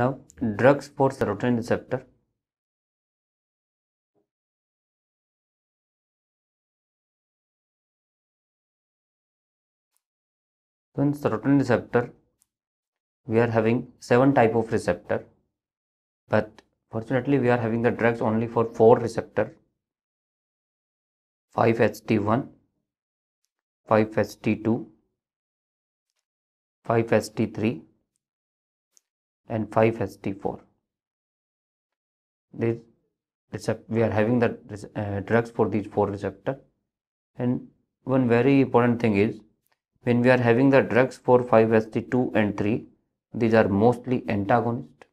Now, drugs for serotonin receptor So in serotonin receptor, we are having seven type of receptor, but fortunately we are having the drugs only for four receptor, 5-HT1, 5-HT2, 5-HT3, and 5 HT4. we are having the uh, drugs for these four receptor and one very important thing is when we are having the drugs for 5-HT2 and 3 these are mostly antagonist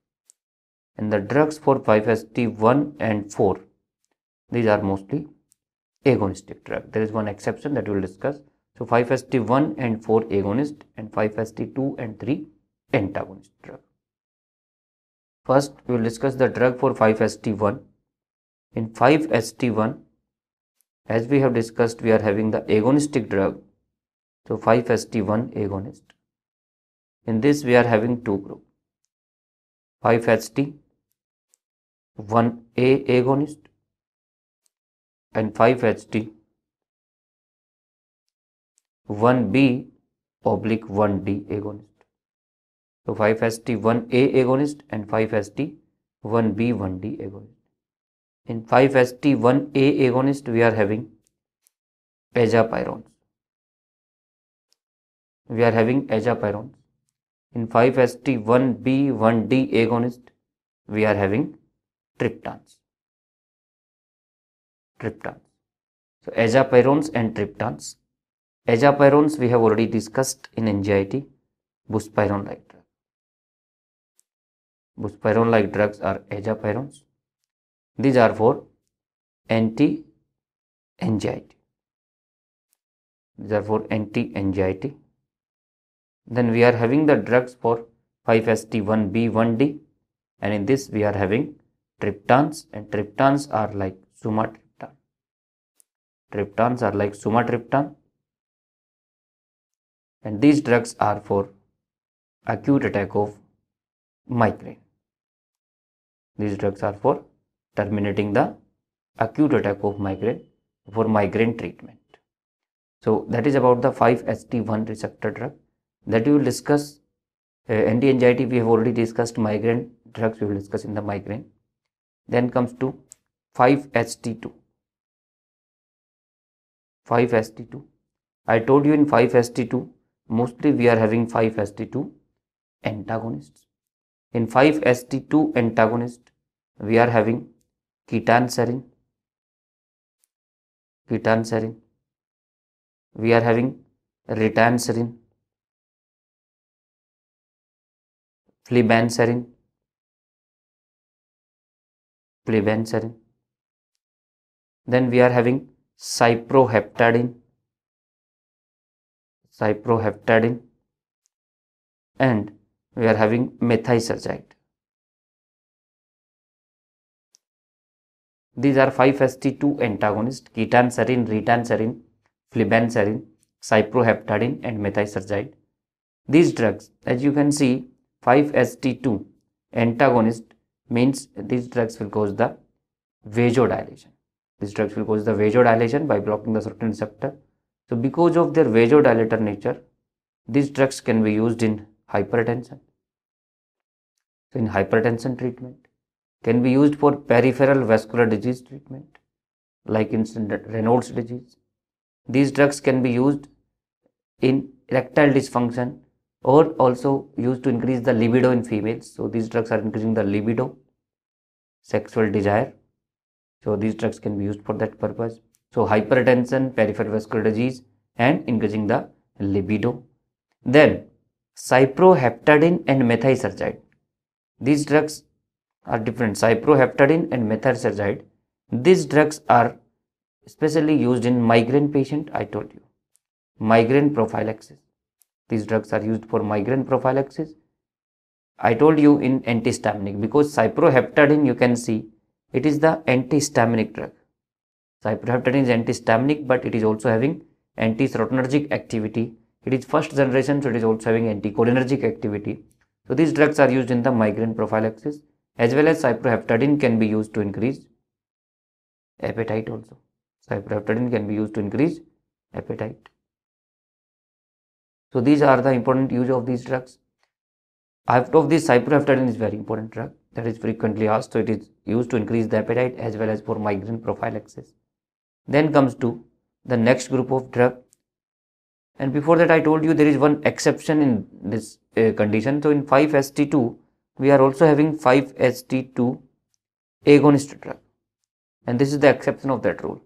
and the drugs for 5-HT1 and 4 these are mostly agonistic drug there is one exception that we will discuss so 5-HT1 and 4 agonist and 5-HT2 and 3 antagonist drug First, we will discuss the drug for 5-HT1. In 5-HT1, as we have discussed, we are having the agonistic drug. So, 5-HT1 agonist. In this, we are having two group. 5-HT1A agonist and 5-HT1B oblique 1D agonist. So 5-HT1A agonist and 5-HT1B, 1D agonist. In 5-HT1A agonist, we are having azapirons. We are having azapirons. In 5-HT1B, 1D agonist, we are having triptans. Triptans. So azapirons and triptans. Azapirons we have already discussed in NGIT, buspirone light buspirone like drugs are azapirones. These are for anti anxiety. These are for anti anxiety. Then we are having the drugs for 5ST1B, 1D, and in this we are having triptans, and triptans are like sumatriptan. Triptans are like sumatriptan, and these drugs are for acute attack of migraine. These drugs are for terminating the acute attack of migraine for migraine treatment. So that is about the 5-HT1 receptor drug that we will discuss. Uh, anti-anxiety we have already discussed migraine drugs we will discuss in the migraine. Then comes to 5-HT2. 5-HT2. I told you in 5-HT2 mostly we are having 5-HT2 antagonists. In 5-HT2 antagonist, we are having ketanserine, ketanserine. We are having ritanserine, flibanserine, flibanserine. Then we are having cyproheptadine, cyproheptadine and we are having methysergide. These are 5-HT2 antagonists, ketanserin, retanserin, flibanserin, cyproheptadine and methysergide. These drugs, as you can see, 5-HT2 antagonist means these drugs will cause the vasodilation. These drugs will cause the vasodilation by blocking the certain receptor. So because of their vasodilator nature, these drugs can be used in hypertension, so in hypertension treatment, can be used for peripheral vascular disease treatment, like in Reynolds disease. These drugs can be used in erectile dysfunction or also used to increase the libido in females. So these drugs are increasing the libido, sexual desire. So these drugs can be used for that purpose. So hypertension, peripheral vascular disease and increasing the libido. Then cyproheptadine and methysergide. These drugs are different cyproheptadine and metharserzide. These drugs are especially used in migraine patient I told you. Migraine prophylaxis. These drugs are used for migraine prophylaxis. I told you in antihistaminic because cyproheptadine you can see it is the antihistaminic drug. Cyproheptadine is antihistaminic but it is also having anti-serotonergic activity. It is first generation so it is also having anticholinergic activity. So these drugs are used in the migraine prophylaxis as well as cyproheptadine can be used to increase appetite also. Cyproheptadine can be used to increase appetite. So these are the important use of these drugs. After of this cyproheptadine is very important drug that is frequently asked so it is used to increase the appetite as well as for migraine prophylaxis. Then comes to the next group of drug and before that I told you there is one exception in this uh, condition. So in 5st2 we are also having 5st2 agonist drug and this is the exception of that rule.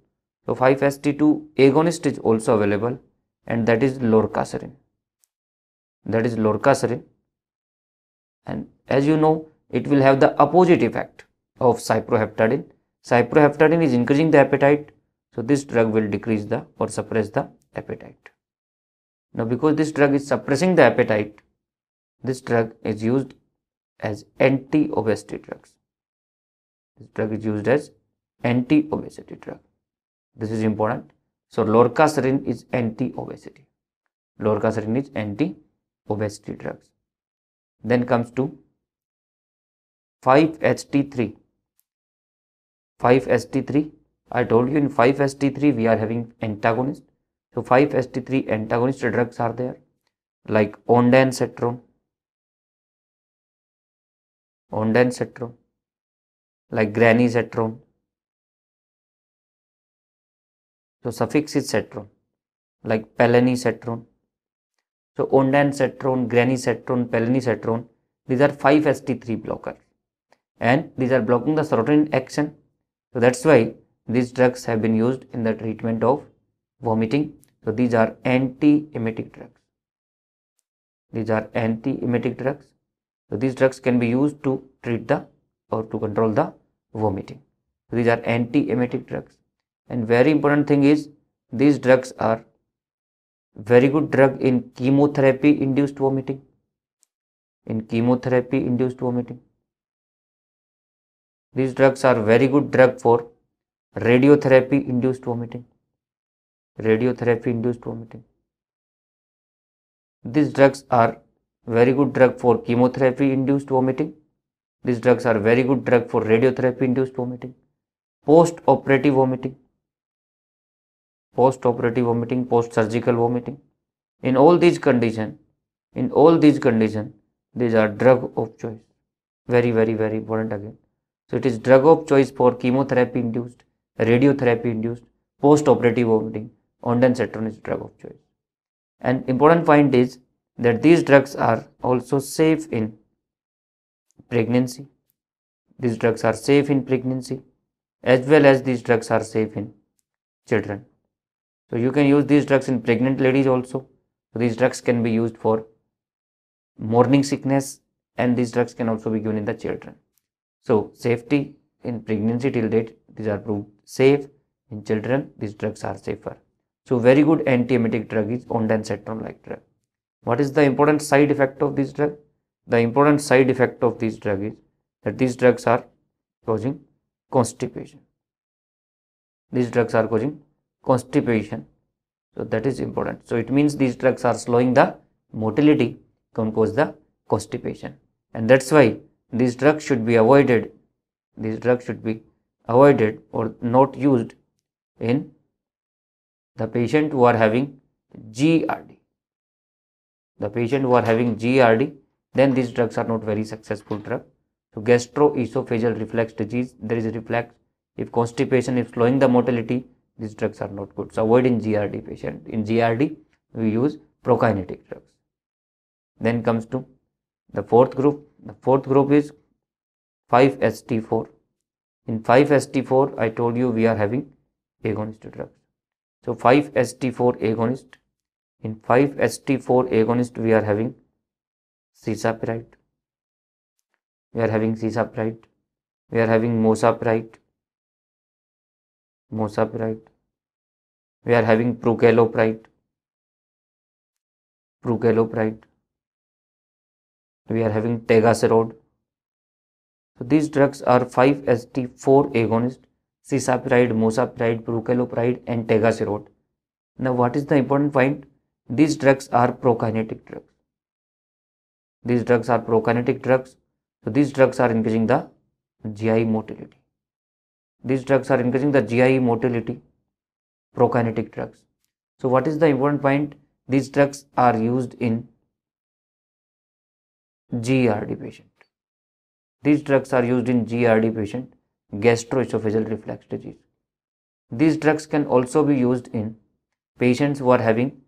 So 5st2 agonist is also available and that is lorcaserin. That is lorcaserin and as you know it will have the opposite effect of cyproheptadine. Cyproheptadine is increasing the appetite so this drug will decrease the or suppress the appetite. Now, because this drug is suppressing the appetite, this drug is used as anti-obesity drugs. This drug is used as anti-obesity drug. This is important. So, lorcaserin is anti-obesity. Lorcaserin is anti-obesity drugs. Then comes to 5-HT3. 5-HT3. I told you in 5-HT3 we are having antagonist so 5 st 3 antagonist drugs are there like ondansetron, ondansetron, like granisetron. So suffix is setron, like pelenisetron. So ondansetron, granisetron, pelenisetron, these are 5 st 3 blockers and these are blocking the serotonin action. So that's why these drugs have been used in the treatment of vomiting so these are anti-emetic drugs. These are anti-emetic drugs. So these drugs can be used to treat the or to control the vomiting. So these are anti-emetic drugs. And very important thing is these drugs are very good drug in chemotherapy induced vomiting. In chemotherapy induced vomiting. These drugs are very good drug for radiotherapy induced vomiting radiotherapy induced vomiting. These drugs are very good drug for chemotherapy induced vomiting. These drugs are very good drug for radiotherapy induced vomiting. Post operative vomiting. Post operative vomiting, post surgical vomiting. In all these condition, in all these condition, these are drug of choice. Very, very, very important again. So it is drug of choice for chemotherapy induced, radiotherapy induced, post operative vomiting ondansetron is drug of choice. And important point is that these drugs are also safe in pregnancy. These drugs are safe in pregnancy as well as these drugs are safe in children. So you can use these drugs in pregnant ladies also. So these drugs can be used for morning sickness and these drugs can also be given in the children. So safety in pregnancy till date these are proved safe in children these drugs are safer. So very good antiemetic drug is ondansetron-like drug. What is the important side effect of this drug? The important side effect of this drug is that these drugs are causing constipation. These drugs are causing constipation. So that is important. So it means these drugs are slowing the motility, can cause the constipation. And that's why these drugs should be avoided. These drugs should be avoided or not used in the patient who are having GRD, the patient who are having GRD, then these drugs are not very successful drug. So gastroesophageal reflux disease, there is a reflux. If constipation is slowing the motility, these drugs are not good. So avoid in GRD patient. In GRD, we use prokinetic drugs. Then comes to the fourth group. The fourth group is 5-ST4. In 5-ST4, I told you we are having agonist drugs. So 5-HT4 agonist. In 5-HT4 agonist, we are having cisapride. We are having cisapride. We are having mosapride. Mosapride. We are having procalopride. Procalopride. We are having tegaserod. So these drugs are 5-HT4 agonist Sisapiride, Mosapride, Prucalopride, and Tegasirote. Now what is the important point? These drugs are prokinetic drugs. These drugs are prokinetic drugs. So these drugs are increasing the GI motility. These drugs are increasing the GI motility, prokinetic drugs. So what is the important point? These drugs are used in GERD patient. These drugs are used in GERD patient gastroesophageal reflux disease. These drugs can also be used in patients who are having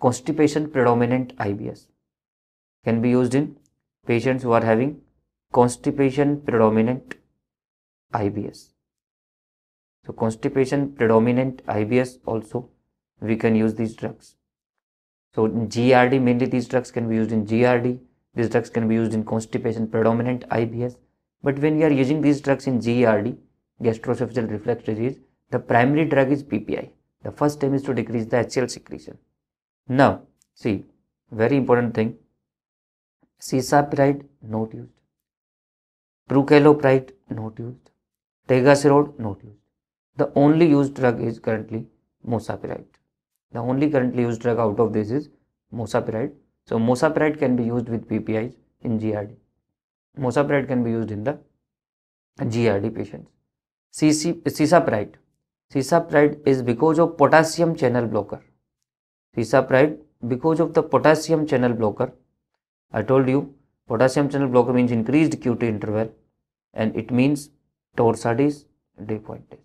constipation predominant IBS. Can be used in patients who are having constipation predominant IBS. So constipation predominant IBS also we can use these drugs. So in GRD mainly these drugs can be used in GRD. These drugs can be used in constipation predominant IBS. But when we are using these drugs in GERD, gastroesophageal reflux disease, the primary drug is PPI. The first step is to decrease the HCl secretion. Now, see, very important thing. Cisapride, not used. Prucalopride, not used. Tegaserod, not used. The only used drug is currently mosapiride. The only currently used drug out of this is mosapiride. So, mosapiride can be used with PPIs in GRD. Mosapride can be used in the GRD patients. cisapride. Cisapride is because of potassium channel blocker. Cisapride because of the potassium channel blocker. I told you potassium channel blocker means increased QT interval and it means torsades, pointe.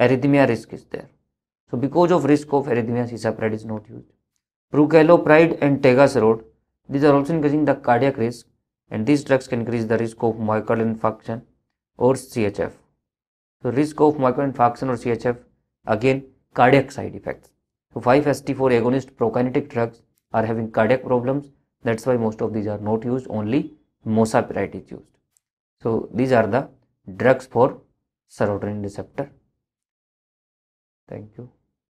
Arrhythmia risk is there. So because of risk of arrhythmia, cisapride is not used. Prucalopride and tegaserod, these are also increasing the cardiac risk and these drugs can increase the risk of myocardial infarction or CHF. So risk of myocardial infarction or CHF again cardiac side effects. So 5-HT4 agonist prokinetic drugs are having cardiac problems that's why most of these are not used only mosapirite is used. So these are the drugs for serotonin receptor. Thank you.